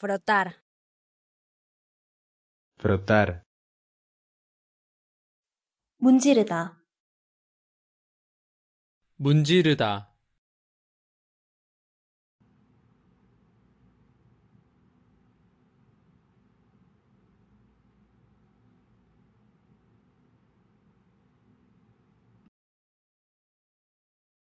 Frotar. Frotar. 문지르다. 문지르다.